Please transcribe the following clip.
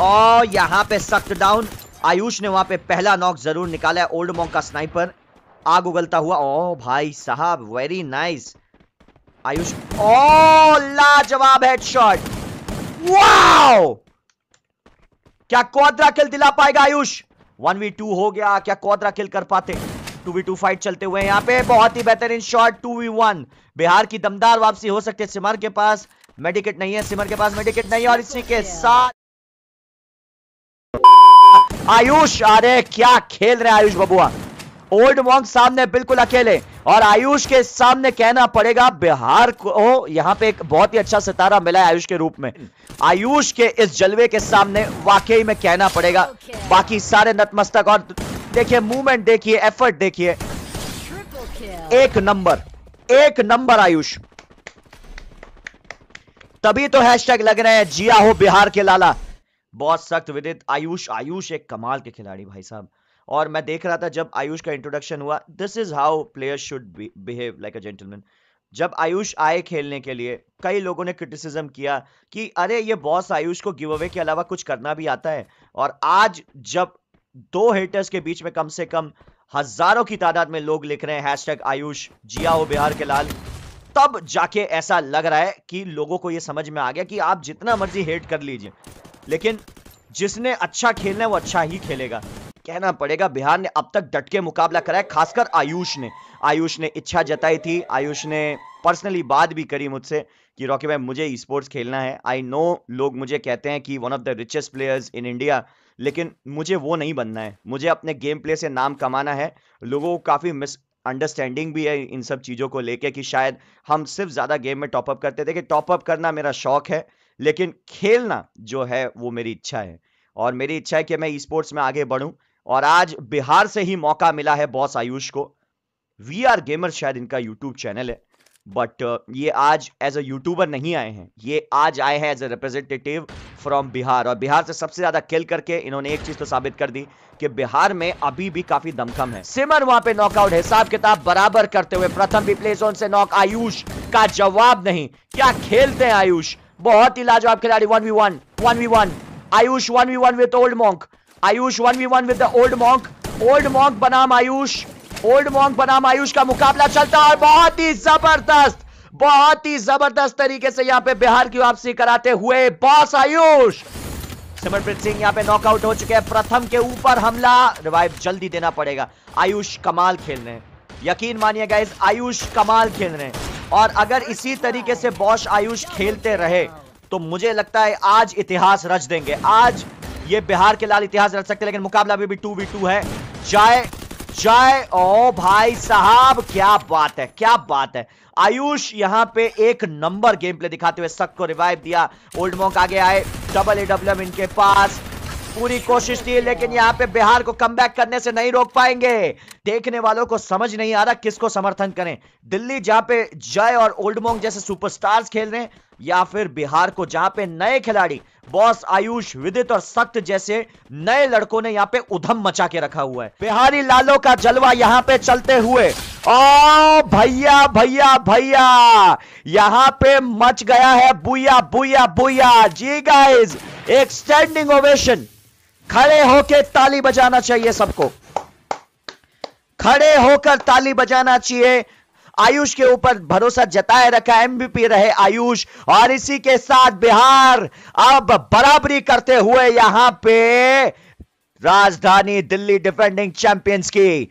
और यहाँ पे सख्त डाउन आयुष ने वहां पे पहला नॉक जरूर निकाला है ओल्ड मॉन्ग का स्नाइपर आग उगलता हुआ ओ भाई साहब वेरी नाइस आयुष ओ लाजवाब हेडशॉट वाओ क्या क्वाड्रा किल दिला पाएगा आयुष वन वी टू हो गया क्या क्वाड्रा किल कर पाते टू वी टू फाइट चलते हुए यहाँ पे बहुत ही बेहतरीन शॉट वन बिहार की दमदार वापसी हो सकती है सिमर के पास मेडिकेट नहीं है सिमर के पास मेडिकेट नहीं है और इसी के साथ आयुष अरे क्या खेल रहे आयुष बबुआ ओल्ड मॉन्ग सामने बिल्कुल अकेले और आयुष के सामने कहना पड़ेगा बिहार को यहां पे एक बहुत ही अच्छा सितारा मिला है आयुष के रूप में आयुष के इस जलवे के सामने वाकई में कहना पड़ेगा बाकी सारे नतमस्तक और देखिए मूवमेंट देखिए एफर्ट देखिए एक नंबर एक नंबर आयुष तभी तो हैशटैग लग रहे हैं जिया हो बिहार के लाला बहुत सख्त विदित आयुष आयुष एक कमाल के खिलाड़ी भाई साहब और मैं देख रहा था जब आयुष का इंट्रोडक्शन हुआ this is how player should behave like a gentleman जब आयुष आए खेलने के लिए कई लोगों ने क्रिटिसिज्म किया कि अरे ये बॉस आयुष को गिव अवे के अलावा कुछ करना भी आता है और आज जब दो हेटर्स के बीच में कम से कम हजारों की तादाद में लोग लिख रहे हैं हैश आयुष जिया हो बिहार के लाल तब जाके ऐसा लग रहा है कि लोगों को यह समझ में आ गया कि आप जितना मर्जी हेट कर लीजिए लेकिन जिसने अच्छा खेलना है वो अच्छा ही खेलेगा कहना पड़ेगा बिहार ने अब तक डटके मुकाबला कराया खासकर आयुष ने आयुष ने इच्छा जताई थी आयुष ने पर्सनली बात भी करी मुझसे कि रॉकी भाई मुझे ई स्पोर्ट्स खेलना है आई नो लोग मुझे कहते हैं कि one of the richest players in India लेकिन मुझे वो नहीं बनना है मुझे अपने गेम प्ले से नाम कमाना है लोगों को काफ़ी मिस अंडरस्टैंडिंग भी है इन सब चीज़ों को लेके कि शायद हम सिर्फ ज़्यादा गेम में टॉपअप करते थे कि टॉपअप करना मेरा शौक है लेकिन खेलना जो है वो मेरी इच्छा है और मेरी इच्छा है कि मैं स्पोर्ट्स में आगे बढ़ूं और आज बिहार से ही मौका मिला है बॉस आयुष को वी आर गेमर शायद इनका यूट्यूब चैनल है बट uh, ये आज एज अ यूट्यूबर नहीं आए हैं ये आज आए हैं as a representative from Bihar और बिहार से सबसे ज्यादा खेल करके इन्होंने एक चीज तो साबित कर दी कि बिहार में अभी भी काफी दमखम है सिमर वहां पे नॉकआउट हिसाब किताब बराबर करते हुए प्रथम भी प्ले जोन से नॉक आयुष का जवाब नहीं क्या खेलते हैं आयुष बहुत ही लाजवाब खिलाड़ी one v one one v one Ayush one v one with Old Monk Ayush one v one with Old Monk Old Monk बनाम आयुष ओल्ड मॉन्क बनाम आयुष का मुकाबला चलता है बहुत ही जबरदस्त बहुत ही जबरदस्त तरीके से यहाँ पे बिहार की वापसी कराते हुए बॉस आयुष सिमरप्रीत सिंह यहाँ पे नॉकआउट हो चुके हैं प्रथम के ऊपर हमला रिवाइव जल्दी देना पड़ेगा आयुष कमाल खेल रहे हैं यकीन मानिए गाइस आयुष कमाल खेल रहे हैं और अगर इसी तरीके से बॉश आयुष खेलते रहे तो मुझे लगता है आज इतिहास रच देंगे आज ये बिहार के लाल इतिहास रच सकते लेकिन मुकाबला अभी भी टू वी टू है जय जय ओ भाई साहब क्या बात है क्या बात है आयुष यहां पे एक नंबर गेम प्ले दिखाते हुए सक को रिवाइव दिया ओल्ड मॉक आगे आए डबल ए डब्ल्यू इनके पास पूरी कोशिश की लेकिन यहाँ पे बिहार को कम करने से नहीं रोक पाएंगे देखने वालों को समझ नहीं आ रहा किसको समर्थन करें दिल्ली जहां पे जय और ओल्डमोंग जैसे सुपरस्टार्स खेल रहे हैं या फिर बिहार को जहां पे नए खिलाड़ी बॉस आयुष विदित और सत्य जैसे नए लड़कों ने यहाँ पे उधम मचा के रखा हुआ है बिहारी लालों का जलवा यहाँ पे चलते हुए ओ भैया भैया भैया यहाँ पे मच गया है बुया बुया बुया जी गाइज एक स्टैंडिंग ओवेशन खड़े होकर ताली बजाना चाहिए सबको खड़े होकर ताली बजाना चाहिए आयुष के ऊपर भरोसा जताए रखा एमबीपी रहे आयुष और इसी के साथ बिहार अब बराबरी करते हुए यहां पे राजधानी दिल्ली डिफेंडिंग चैंपियंस की